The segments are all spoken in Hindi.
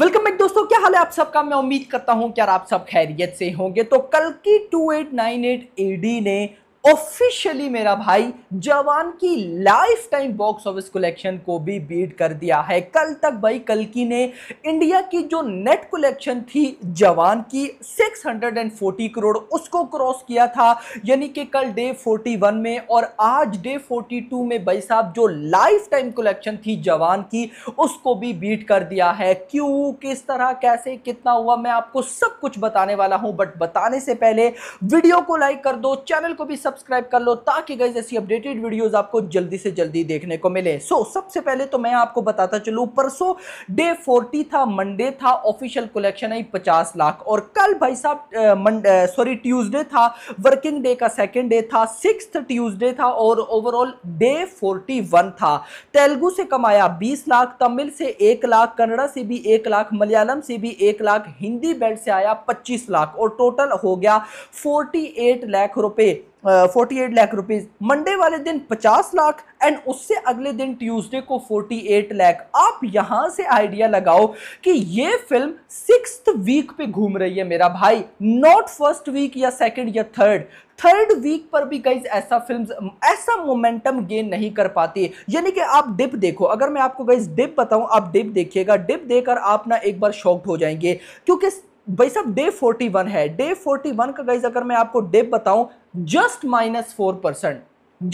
वेलकम बैक दोस्तों क्या हाल है आप सबका मैं उम्मीद करता हूं कि यार आप सब खैरियत से होंगे तो कल की 2898 एडी ने ऑफिशियली मेरा भाई जवान की lifetime box office collection को भी बीट कर दिया है कल तक भाई कलकी ने इंडिया की जो नेट कलेक्शन थी जवान की 640 करोड़ उसको क्रॉस किया था यानी कि कल डे 41 में और आज डे 42 में भाई साहब जो लाइफ टाइम कलेक्शन थी जवान की उसको भी बीट कर दिया है क्यों किस तरह कैसे कितना हुआ मैं आपको सब कुछ बताने वाला हूं बट बताने से पहले वीडियो को लाइक कर दो चैनल को भी सब सब्सक्राइब कर लो ताकि गई ऐसी अपडेटेड वीडियोस आपको जल्दी से जल्दी देखने को मिले सो so, सबसे पहले तो मैं आपको बताता चलू परसों डे फोर्टी था मंडे था ऑफिशियल कलेक्शन आई पचास लाख और कल भाई साहब सॉरी ट्यूजडे था वर्किंग डे का सेकेंड डे था सिक्स ट्यूजडे था और ओवरऑल डे फोर्टी था तेलुगु से कमाया बीस लाख तमिल से एक लाख कन्नड़ा से भी एक लाख मलयालम से भी एक लाख हिंदी बेल्ट से आया पच्चीस लाख और टोटल हो गया 48 लाख रुपए forty eight lakh rupees Monday वाले दिन पचास लाख एंड उससे अगले दिन ट्यूसडे को फोर्टी एट लाख आप यहां से आइडिया लगाओ कि ये फिल्म सिक्स वीक पे घूम रही है मेरा भाई नॉट फर्स्ट वीक या सेकेंड या थर्ड थर्ड वीक पर भी गाइज ऐसा फिल्म ऐसा मोमेंटम गेन नहीं कर पाती यानी कि आप डिप देखो अगर मैं आपको गाइज डिप बताऊं आप डिप देखिएगा डिप देकर आप ना एक बार शॉक्ड हो जाएंगे क्योंकि भाई साहब डे 41 है डे 41 का गाइज अगर मैं आपको डे बताऊं just minus four percent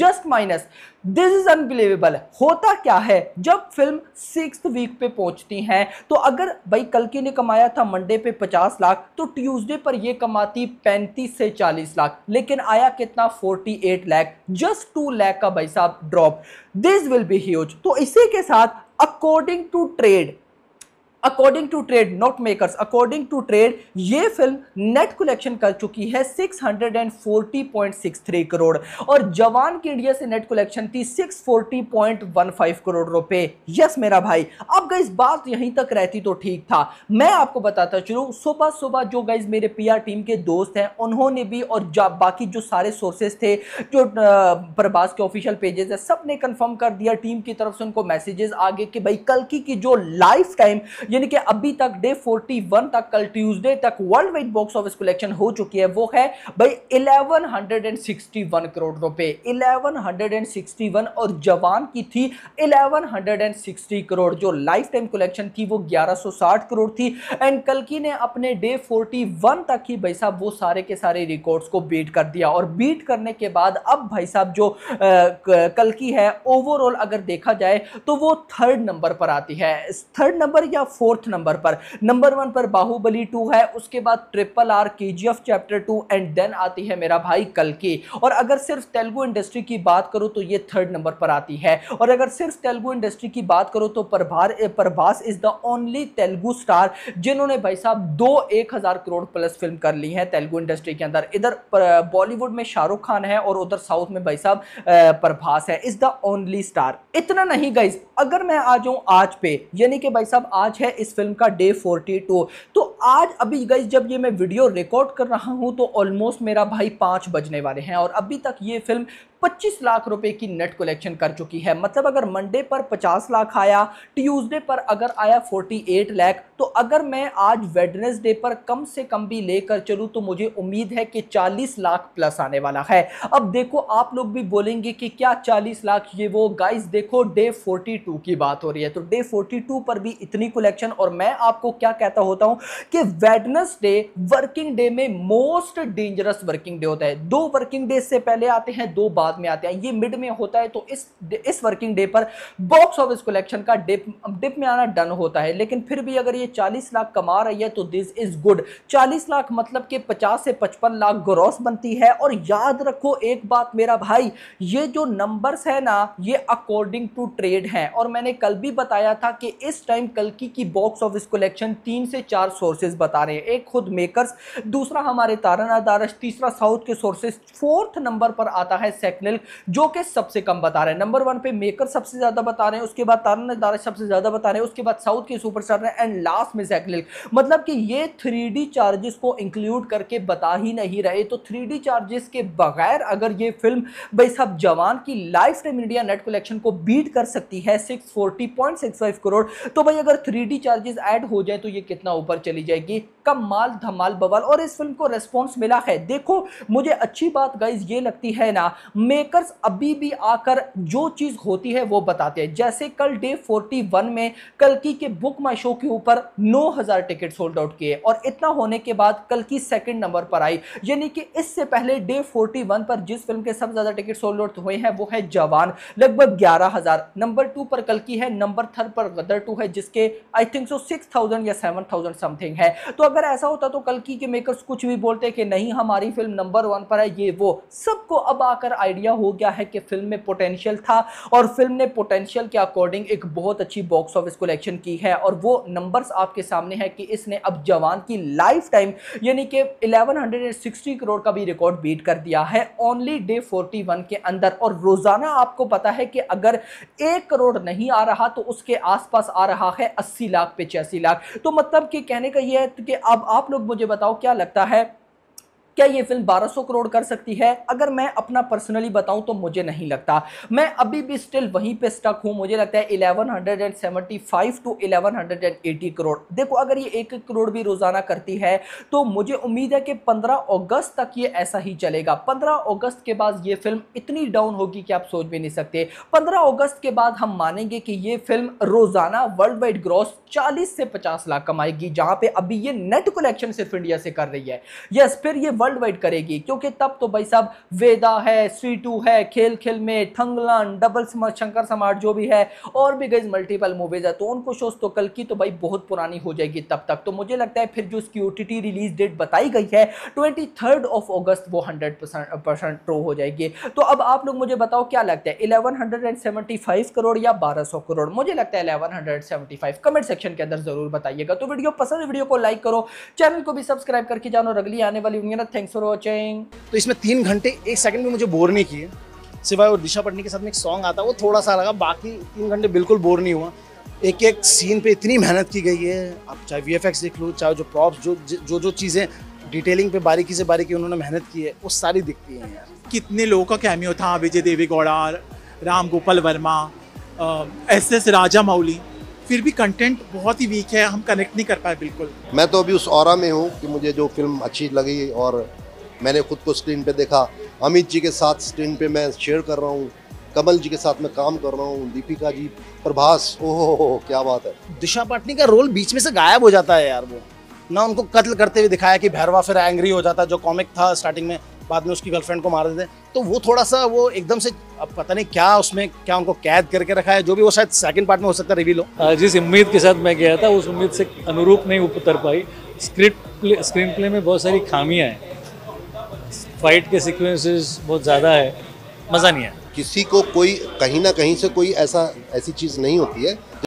just minus this is unbelievable होता क्या है जब फिल्म सिक्स वीक पे पहुंचती है तो अगर भाई कल की ने कमाया था मंडे पे 50 लाख तो ट्यूसडे पर ये कमाती 35 से 40 लाख लेकिन आया कितना 48 लाख जस्ट टू लाख का भाई साहब drop this will be huge तो इसी के साथ according to trade according to trade not makers according to trade ये फिल्म नेट कलेक्शन कर चुकी है 640.63 करोड़ और जवान की इंडिया से नेट कलेक्शन थी 640.15 करोड़ रुपए यस मेरा भाई अब गई बात यहीं तक रहती तो ठीक था मैं आपको बताता चलू सुबह सुबह जो गाइज मेरे पीआर टीम के दोस्त हैं उन्होंने भी और बाकी जो सारे सोर्सेस थे जो प्रभास के ऑफिशियल पेजेस है सब ने कन्फर्म कर दिया टीम की तरफ से उनको मैसेजेस आगे कि भाई कल की, की जो लाइफ टाइम यानी कि अभी तक डे 41 तक कल ट्यूसडे तक worldwide box office collection हो चुकी है वो है भाई 1161 करोड़ रुपए 1161 और जवान की थी 1160 करोड़ जो लाइफ टाइम कलेक्शन थी वो 1160 करोड़ थी एंड कलकी ने अपने डे 41 तक ही भाई साहब वो सारे के सारे रिकॉर्ड्स को बीट कर दिया और बीट करने के बाद अब भाई साहब जो कल की है ओवरऑल अगर देखा जाए तो वो थर्ड नंबर पर आती है थर्ड नंबर या फोर्थ नंबर पर नंबर वन पर बाहुबली टू है उसके बाद ट्रिपल आर के चैप्टर टू एंड देन आती है मेरा भाई कल की और अगर सिर्फ तेलुगु इंडस्ट्री की बात करो तो ये थर्ड नंबर पर आती है और अगर सिर्फ तेलुगु इंडस्ट्री की बात करो तो प्रभार Prabhas is the only Telugu star जिन्होंने भाई साहब दो एक हज़ार करोड़ प्लस फिल्म कर ली है तेलुगु इंडस्ट्री के अंदर इधर बॉलीवुड में शाहरुख खान है और उधर साउथ में भाई साहब प्रभास है इज़ द ओनली स्टार इतना नहीं गाइज अगर मैं आ जाऊँ आज पे यानी कि भाई साहब आज है इस फिल्म का डे 42 तो आज अभी गई जब ये मैं वीडियो रिकॉर्ड कर रहा हूँ तो ऑलमोस्ट मेरा भाई पाँच बजने वाले हैं और अभी तक ये फिल्म 25 लाख रुपए की नेट कलेक्शन कर चुकी है मतलब अगर मंडे पर 50 लाख आया ट्यूसडे पर अगर आया 48 लाख तो अगर मैं आज वेडनेसडे पर कम से कम भी लेकर चलूँ तो मुझे उम्मीद है कि 40 लाख प्लस आने वाला है अब देखो आप लोग भी बोलेंगे कि क्या 40 लाख ये वो गाइस देखो डे 42 की बात हो रही है तो डे 42 पर भी इतनी कलेक्शन और मैं आपको क्या कहता होता हूँ कि डे वर्किंग डे में मोस्ट डेंजरस वर्किंग डे होता है दो वर्किंग डे से पहले आते हैं दो बाद में आते हैं ये मिड में होता है तो इस इस वर्किंग डे पर बॉक्स ऑफिस कलेक्शन का डिप डिप में आना डन होता है लेकिन फिर भी अगर ये 40 लाख कमा रही है तो दिस इज गुड 40 लाख मतलब कि 50 से 55 लाख ग्रॉस बनती है और याद रखो एक बात मेरा भाई ये जो नंबर्स है ना ये अकॉर्डिंग टू ट्रेड हैं और मैंने कल भी बताया था कि इस टाइम कल की बॉक्स ऑफिस कलेक्शन तीन से चार सोर्स सोर्सेज बता रहे हैं एक खुद मेकर्स दूसरा हमारे ताराना दारश तीसरा साउथ के सोर्सेज फोर्थ नंबर पर आता है सेकनल जो कि सबसे कम बता रहे हैं नंबर वन पे मेकर सबसे ज़्यादा बता रहे हैं उसके बाद ताराना दारश सबसे ज़्यादा बता रहे हैं उसके बाद साउथ के सुपरस्टार हैं एंड लास्ट में सेकनल मतलब कि ये थ्री चार्जेस को इंक्लूड करके बता ही नहीं रहे तो थ्री चार्जेस के बगैर अगर ये फिल्म भाई सब जवान की lifetime India net collection को बीट कर सकती है 640.65 करोड़ तो भाई अगर थ्री चार्जेस ऐड हो जाए तो ये कितना ऊपर चली जाए जाएगी कम माल धमाल बवाल और इस फिल्म को रेस्पॉन्स मिला है देखो मुझे अच्छी बात गाइज ये लगती है ना मेकर्स अभी भी आकर जो चीज़ होती है वो बताते हैं जैसे कल डे 41 में कलकी के बुक माई शो के ऊपर 9000 टिकट सोल्ड आउट किए और इतना होने के बाद कलकी सेकेंड नंबर पर आई यानी कि इससे पहले डे 41 पर जिस फिल्म के सबसे ज़्यादा टिकट सोल्ड आउट हुए हैं वो है जवान लगभग ग्यारह नंबर टू पर कलकी है नंबर थर्ड पर गदर टू है जिसके आई थिंक सो सिक्स या सेवन समथिंग है तो अगर ऐसा होता तो कल की के मेकर्स कुछ भी बोलते कि नहीं हमारी फिल्म नंबर वन पर है ये वो सबको अब आकर आइडिया हो गया है कि फिल्म में पोटेंशियल था और फिल्म ने पोटेंशियल के अकॉर्डिंग एक बहुत अच्छी बॉक्स ऑफिस कलेक्शन की है और वो नंबर्स आपके सामने है कि इसने अब जवान की लाइफ टाइम यानी कि 1160 करोड़ का भी रिकॉर्ड बीट कर दिया है ओनली डे 41 के अंदर और रोज़ाना आपको पता है कि अगर एक करोड़ नहीं आ रहा तो उसके आसपास आ रहा है अस्सी लाख पिचासी लाख तो मतलब कि कहने का है कि अब आप लोग मुझे बताओ क्या लगता है क्या ये फिल्म 1200 करोड़ कर सकती है अगर मैं अपना पर्सनली बताऊं तो मुझे नहीं लगता मैं अभी भी स्टिल वहीं पे स्टक हूं मुझे लगता है 1175 टू 1180 करोड़ देखो अगर ये एक करोड़ भी रोज़ाना करती है तो मुझे उम्मीद है कि 15 अगस्त तक ये ऐसा ही चलेगा 15 अगस्त के बाद ये फिल्म इतनी डाउन होगी कि आप सोच भी नहीं सकते पंद्रह अगस्त के बाद हम मानेंगे कि ये फिल्म रोज़ाना वर्ल्ड वाइड ग्रॉस चालीस से पचास लाख कमाएगी जहाँ पर अभी ये नेट कलेक्शन सिर्फ इंडिया से कर रही है यस फिर ये वर्ल्ड वाइड करेगी क्योंकि तब तो भाई साहब वेदा है स्वीटू है खेल खेल में थंगलन डबल शंकर समाट जो भी है और भी गई मल्टीपल मूवीज़ है तो उनको शोज तो कल की तो भाई बहुत पुरानी हो जाएगी तब तक तो मुझे लगता है फिर जो उसकी ओ रिलीज डेट बताई गई है ट्वेंटी ऑफ ऑगस्ट वो हंड्रेड परसेंट ट्रो हो जाएगी तो अब आप लोग मुझे बताओ क्या लगता है इलेवन करोड़ या बारह करोड़ मुझे लगता है इलेवन कमेंट सेक्शन के अंदर ज़रूर बताइएगा तो वीडियो पसंद वीडियो को लाइक करो चैनल को भी सब्सक्राइब करके जानो अगली आने वाली उम्मीद थैंक्स फॉर वॉचिंग तो इसमें तीन घंटे एक सेकंड भी मुझे बोर नहीं किए सिवाय और दिशा पटनी के साथ में एक सॉन्ग आता वो थोड़ा सा लगा बाकी तीन घंटे बिल्कुल बोर नहीं हुआ एक एक सीन पे इतनी मेहनत की गई है आप चाहे वी देख लो चाहे जो प्रॉप्स जो जो जो चीज़ें डिटेलिंग पे बारीकी से बारीकी उन्होंने मेहनत की है वो सारी दिखती है यार कितने लोगों का कैमियो था विजय देवी गौड़ा Ram Gopal Varma S S Rajamouli फिर भी कंटेंट बहुत ही वीक है हम कनेक्ट नहीं कर पाए बिल्कुल मैं तो अभी उस और में हूँ कि मुझे जो फिल्म अच्छी लगी और मैंने खुद को स्क्रीन पे देखा अमित जी के साथ स्क्रीन पे मैं शेयर कर रहा हूँ कमल जी के साथ मैं काम कर रहा हूँ दीपिका जी प्रभास ओहो क्या बात है दिशा पाटनी का रोल बीच में से गायब हो जाता है यार वो ना उनको कत्ल करते हुए दिखाया कि भैरवा फिर एंग्री हो जाता जो कॉमिक था स्टार्टिंग में बाद में उसकी गर्लफ्रेंड को मार देते हैं तो वो थोड़ा सा वो एकदम से अब पता नहीं क्या उसमें क्या उनको कैद करके रखा है जो भी वो शायद सेकंड पार्ट में हो सकता है रिवील हो जिस उम्मीद के साथ मैं गया था उस उम्मीद से अनुरूप नहीं उतर पाई स्क्रिप्ट प्ले स्क्रीन प्ले में बहुत सारी खामियाँ हैं फाइट के सिक्वेंसेज बहुत ज़्यादा है मज़ा नहीं आया किसी को कोई कहीं ना कहीं से कोई ऐसा ऐसी चीज़ नहीं होती है